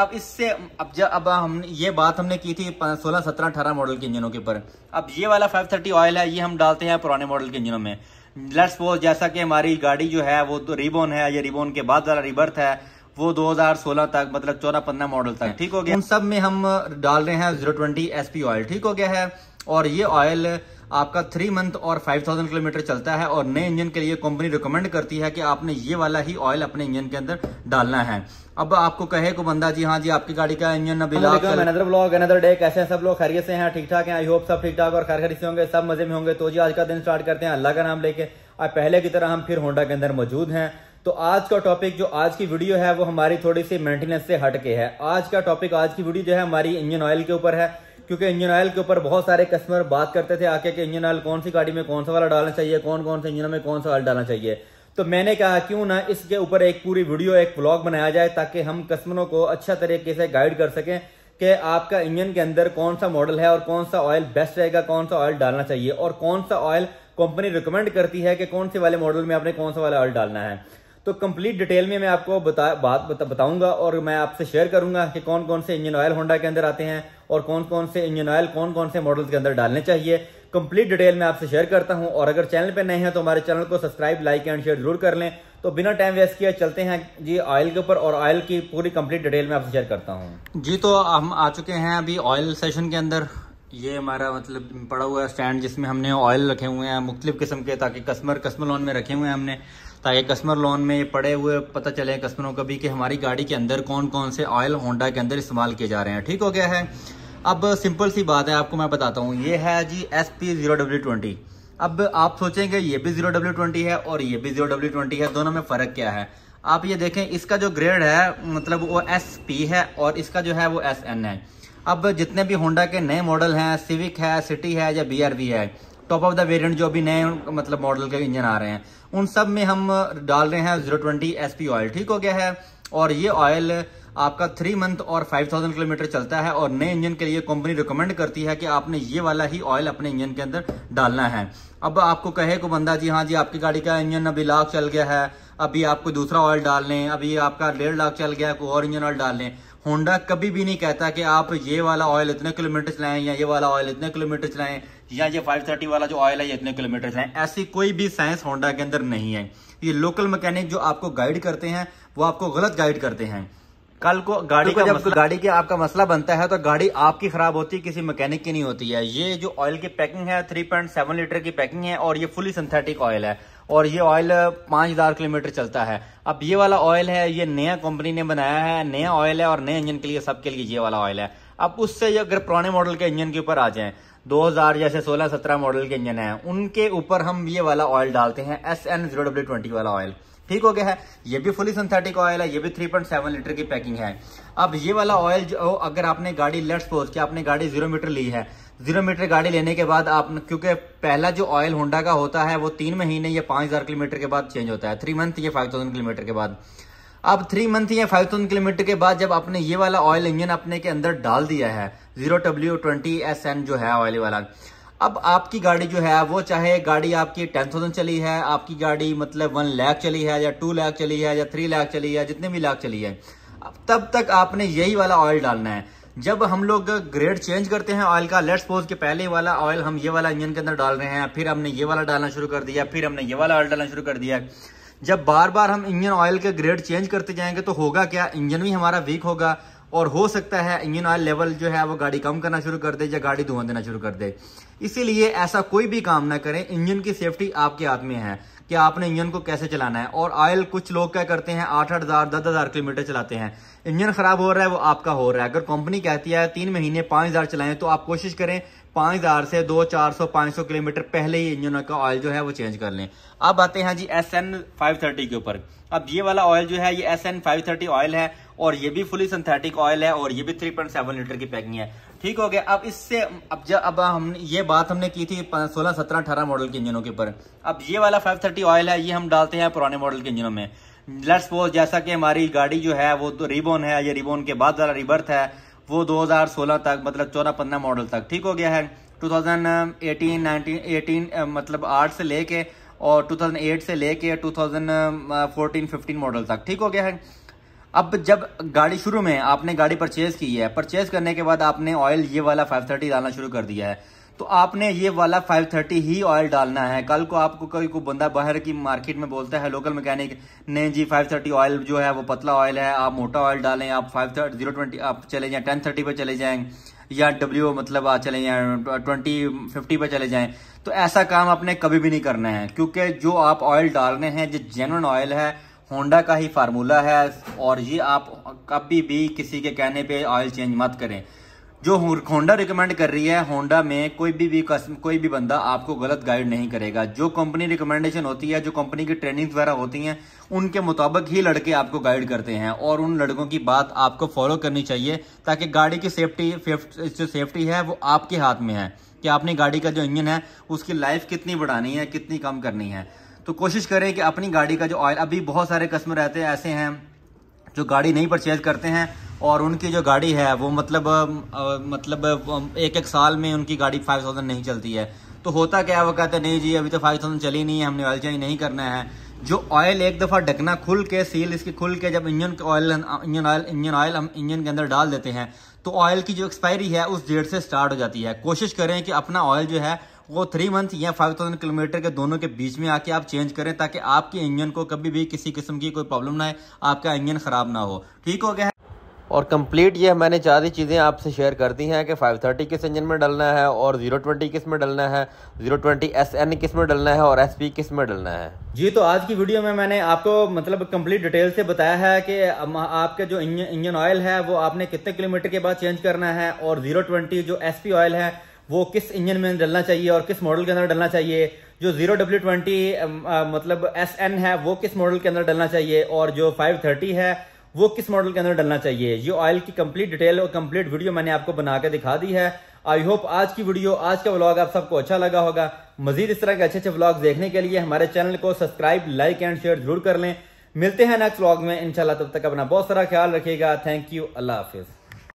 अब इससे अब जब अब हम ये बात हमने की थी सोलह सत्रह अठारह मॉडल के इंजनों के ऊपर अब ये वाला फाइव थर्टी ऑयल है ये हम डालते हैं पुराने मॉडल के इंजनों में लेट्स वो जैसा कि हमारी गाड़ी जो है वो तो रिबोन है या रिबोन के बाद वाला रिबर्थ है वो 2016 तक मतलब चौदह पंद्रह मॉडल तक ठीक हो गया उन सब में हम डाल रहे हैं जीरो ट्वेंटी ऑयल ठीक हो गया है और ये ऑयल आपका थ्री मंथ और फाइव थाउजेंड किलोमीटर चलता है और नए इंजन के लिए कंपनी रिकमेंड करती है कि आपने ये वाला ही ऑयल अपने इंजन के अंदर डालना है अब आपको कहे को बंदा जी हाँ जी आपकी गाड़ी का इंजन अभी डे कैसे सब लोग खरीय से हैं ठीक ठाक है आई होप सब ठीक ठाक और खर खरी से होंगे सब मजे में होंगे तो जी आज का दिन स्टार्ट करते हैं अल्लाह का नाम लेके और पहले की तरह हम फिर होंडा के अंदर मौजूद है तो आज का टॉपिक जो आज की वीडियो है वो हमारी थोड़ी सी मेंटेनेंस से हटके है आज का टॉपिक आज की वीडियो जो है हमारी इंजन ऑयल के ऊपर है क्योंकि इंजन ऑयल के ऊपर बहुत सारे कस्टमर बात करते थे आके कि इंजन ऑयल कौन सी गाड़ी में कौन सा वाला डालना चाहिए कौन कौन से इंजन में कौन सा ऑयल डालना चाहिए तो मैंने कहा क्यों ना इसके ऊपर एक पूरी वीडियो एक ब्लॉग बनाया जाए ताकि हम कस्टमरों को अच्छा तरीके से गाइड कर सकें कि आपका इंजन के अंदर कौन सा मॉडल है और कौन सा ऑयल बेस्ट रहेगा कौन सा ऑयल डालना चाहिए और कौन सा ऑयल कंपनी रिकमेंड करती है कि कौन से वाले मॉडल में आपने कौन सा वाला ऑयल डालना है तो कंप्लीट डिटेल में मैं आपको बता बात बता, बताऊंगा और मैं आपसे शेयर करूंगा कि कौन कौन से इंजन ऑयल होंडा के अंदर आते हैं और कौन कौन से इंजन ऑयल कौन कौन से मॉडल्स के अंदर डालने चाहिए कंप्लीट डिटेल में आपसे शेयर करता हूं और अगर चैनल पर नए हैं तो हमारे चैनल को सब्सक्राइब लाइक एंड शेयर जरूर कर लें तो बिना टाइम वेस्ट किया चलते हैं जी ऑयल के ऊपर और ऑयल की पूरी कंप्लीट डिटेल में आपसे शेयर करता हूँ जी तो हम आ चुके हैं अभी ऑयल सेशन के अंदर ये हमारा मतलब पड़ा हुआ स्टैंड जिसमें हमने ऑयल रखे हुए हैं मुख्तलिफ किस्म के ताकि कस्मर कस्मलॉन में रखे हुए हैं हमने ताकि कस्टमर लोन में पड़े हुए पता चले कस्टमरों का भी कि हमारी गाड़ी के अंदर कौन कौन से ऑयल होंडा के अंदर इस्तेमाल किए जा रहे हैं ठीक हो गया है अब सिंपल सी बात है आपको मैं बताता हूँ ये है जी S P zero W twenty अब आप सोचेंगे ये भी जीरो डब्ल्यू ट्वेंटी है और ये भी जीरो डब्ल्यू ट्वेंटी है दोनों में फ़र्क क्या है आप ये देखें इसका जो ग्रेड है मतलब वो एस पी है और इसका जो है वो एस एन है अब जितने भी होंडा के नए मॉडल हैं सिविक है सिटी है या बी आर वी है टॉप ऑफ द वेरिएंट जो अभी नए मतलब मॉडल के इंजन आ रहे हैं उन सब में हम डाल रहे हैं जीरो ट्वेंटी एस ऑयल ठीक हो गया है और ये ऑयल आपका थ्री मंथ और फाइव थाउजेंड किलोमीटर चलता है और नए इंजन के लिए कंपनी रिकमेंड करती है कि आपने ये वाला ही ऑयल अपने इंजन के अंदर डालना है अब आपको कहे को बंदा जी हाँ जी आपकी गाड़ी का इंजन अभी लाख चल गया है अभी आपको दूसरा ऑयल डाल लें अभी आपका डेढ़ लाख चल गया है कोई और इंजन ऑयल डाल लें होंडा कभी भी नहीं कहता कि आप ये वाला ऑयल इतने किलोमीटर चलाएं या ये वाला ऑयल इतने किलोमीटर चलाएं या ये 530 वाला जो ऑयल है ये इतने किलोमीटर है ऐसी कोई भी साइंस होंडा के अंदर नहीं है ये लोकल मैकेनिक जो आपको गाइड करते हैं वो आपको गलत गाइड करते हैं कल को गाड़ी तो का जब गाड़ी के आपका मसला बनता है तो गाड़ी आपकी खराब होती है किसी मैकेनिक की नहीं होती है ये जो ऑयल की पैकिंग है 3.7 लीटर की पैकिंग है और ये फुली सिंथेटिक ऑयल है और ये ऑयल पांच हज़ार किलोमीटर चलता है अब ये वाला ऑयल है ये नया कंपनी ने बनाया है नया ऑयल है और नए इंजन के लिए सबके लिए ये वाला ऑयल है अब उससे अगर पुराने मॉडल के इंजन के ऊपर आ जाए 2000 जैसे 16-17 मॉडल के इंजन हैं उनके ऊपर हम ये वाला ऑयल डालते हैं S N zero W twenty वाला ऑयल ठीक हो गया है ये भी फुली सिंथेटिक ऑयल है ये भी 3.7 लीटर की पैकिंग है अब ये वाला ऑयल जो अगर आपने गाड़ी लेट्स सपोज कि आपने गाड़ी जीरो मीटर ली है जीरो मीटर गाड़ी लेने के बाद आप क्योंकि पहला जो ऑयल होंडा का होता है वो तीन महीने या हजार किलोमीटर के बाद चेंज होता है थ्री मंथ या फाइव किलोमीटर के बाद अब थ्री मंथ या फाइव थाउजेंड किलोमीटर के बाद जब आपने ये वाला ऑयल इंजन अपने के अंदर डाल दिया है zero W twenty S N जो है ऑयल वाला अब आपकी गाड़ी जो है वो चाहे गाड़ी आपकी टेन थाउजेंड चली है आपकी गाड़ी मतलब वन लाख चली है या टू लाख चली है या थ्री लाख चली है जितने भी लाख चली है अब तब तक आपने यही वाला ऑयल डालना है जब हम लोग ग्रेड चेंज करते हैं ऑयल का लेट्स सपोज के पहले वाला ऑयल हम ये वाला इंजन के अंदर डाल रहे हैं फिर हमने ये वाला डालना शुरू कर दिया फिर हमने ये वाला ऑयल डालना शुरू कर दिया जब बार बार हम इंजन ऑयल का ग्रेड चेंज करते जाएंगे तो होगा क्या इंजन भी हमारा वीक होगा और हो सकता है इंजन ऑयल लेवल जो है वो गाड़ी कम करना शुरू कर दे या गाड़ी धुआं देना शुरू कर दे इसीलिए ऐसा कोई भी काम ना करें इंजन की सेफ्टी आपके हाथ में है कि आपने इंजन को कैसे चलाना है और ऑयल कुछ लोग क्या करते हैं आठ आठ हज़ार दस हज़ार किलोमीटर चलाते हैं इंजन ख़राब हो रहा है वो आपका हो रहा है अगर कंपनी कहती है तीन महीने पांच हज़ार चलाएं तो आप कोशिश करें पांच हज़ार से दो चार सौ पांच सौ किलोमीटर पहले ही इंजन का ऑयल जो है वो चेंज कर लें अब आते हैं जी एस एन फाइव थर्टी के ऊपर अब ये वाला ऑयल जो है ये S N five thirty oil है और ये भी फुली सिंथेटिक ऑयल है और ये भी थ्री पॉइंट सेवन लीटर की पैकिंग है ठीक हो गया अब इससे अब जब अब हमने ये बात हमने की थी सोलह सत्रह अठारह मॉडल के इंजनों के ऊपर अब ये वाला फाइव थर्टी ऑयल है ये हम डालते हैं पुराने मॉडल के इंजनों में लेट्स वो जैसा कि हमारी गाड़ी जो है वो तो रिबोन है ये रिबोन के बाद वाला रिबर्थ है वो 2016 तक मतलब चौदह पंद्रह मॉडल तक ठीक हो गया है 2018 19 18 मतलब आठ से लेके और 2008 से लेके 2014 15 मॉडल तक ठीक हो गया है अब जब गाड़ी शुरू में आपने गाड़ी परचेज की है परचेज करने के बाद आपने ऑयल ये वाला 530 डालना शुरू कर दिया है तो आपने ये वाला 530 ही ऑयल डालना है कल को आपको कोई को बंदा बाहर की मार्केट में बोलता है लोकल मैकेनिक नहीं जी 530 ऑयल जो है वो पतला ऑयल है आप मोटा ऑयल डालें आप फाइव जीरो ट्वेंटी आप चले जाएं टेन थर्टी पर चले जाएं या डब्ल्यू मतलब चले जाएं ट्वेंटी फिफ्टी पर चले जाएं तो ऐसा काम आपने कभी भी नहीं करना है क्योंकि जो आप ऑयल डाल रहे हैं जो जेनवन ऑयल है होंडा का ही फार्मूला है और ये आप कभी भी किसी के कहने पे ऑयल चेंज मत करें जो होंडा रिकमेंड कर रही है होंडा में कोई भी भी कस्म कोई भी बंदा आपको गलत गाइड नहीं करेगा जो कंपनी रिकमेंडेशन होती है जो कंपनी की ट्रेनिंग वगैरह होती हैं उनके मुताबिक ही लड़के आपको गाइड करते हैं और उन लड़कों की बात आपको फॉलो करनी चाहिए ताकि गाड़ी की सेफ्टी जो सेफ्टी है वो आपके हाथ में है कि आपने गाड़ी का जो इंजन है उसकी लाइफ कितनी बढ़ानी है कितनी कम करनी है तो कोशिश करें कि अपनी गाड़ी का जो ऑयल अभी बहुत सारे कस्टमर रहते हैं ऐसे हैं जो गाड़ी नहीं परचेज करते हैं और उनकी जो गाड़ी है वो मतलब मतलब एक एक साल में उनकी गाड़ी फाइव थाउजेंड नहीं चलती है तो होता क्या है वो कहते हैं नहीं जी अभी तो फाइव थाउजेंड चली नहीं है हमने ऑयल चेंज नहीं करना है जो ऑयल एक दफ़ा ढकना खुल के सील इसकी खुल के जब engine oil engine oil engine oil हम इंजन के अंदर डाल देते हैं तो ऑयल की जो एक्सपायरी है उस डेट से स्टार्ट हो जाती है कोशिश करें कि अपना ऑयल जो है वो थ्री मंथ या फाइव थाउजेंड किलोमीटर के दोनों के बीच में आके आप चेंज करें ताकि आपके इंजन को कभी भी किसी किस्म की कोई प्रॉब्लम ना आए आपका इंजन ख़राब ना हो ठीक हो गया और कंप्लीट ये मैंने चार ही चीज़ें आपसे शेयर कर दी हैं कि 530 किस इंजन में डलना है और 020 किस में डलना है 020 एन किस में डलना है और एस पी किस में डलना है जी तो आज की वीडियो में मैंने आपको मतलब कंप्लीट डिटेल से बताया है कि आपके जो इंजन ऑयल है वो आपने कितने किलोमीटर के बाद चेंज करना है और जीरो जो एस ऑयल है वो किस इंजन में डलना चाहिए और किस मॉडल के अंदर डलना चाहिए जो जीरो डब्ल्यू ट्वेंटी मतलब एस एन है वो किस मॉडल के अंदर डलना चाहिए और जो फाइव थर्टी है वो किस मॉडल के अंदर डलना चाहिए ये ऑयल की कंप्लीट डिटेल और कंप्लीट वीडियो मैंने आपको बनाकर दिखा दी है आई होप आज की वीडियो आज का व्लॉग आप सबको अच्छा लगा होगा मजीद इस तरह के अच्छे अच्छे व्लॉग देखने के लिए हमारे चैनल को सब्सक्राइब लाइक एंड शेयर जरूर कर लें मिलते हैं नेक्स्ट व्लॉग में इंशाल्लाह तब तक अपना बहुत सारा ख्याल रखिएगा थैंक यू अल्लाह हाफिज़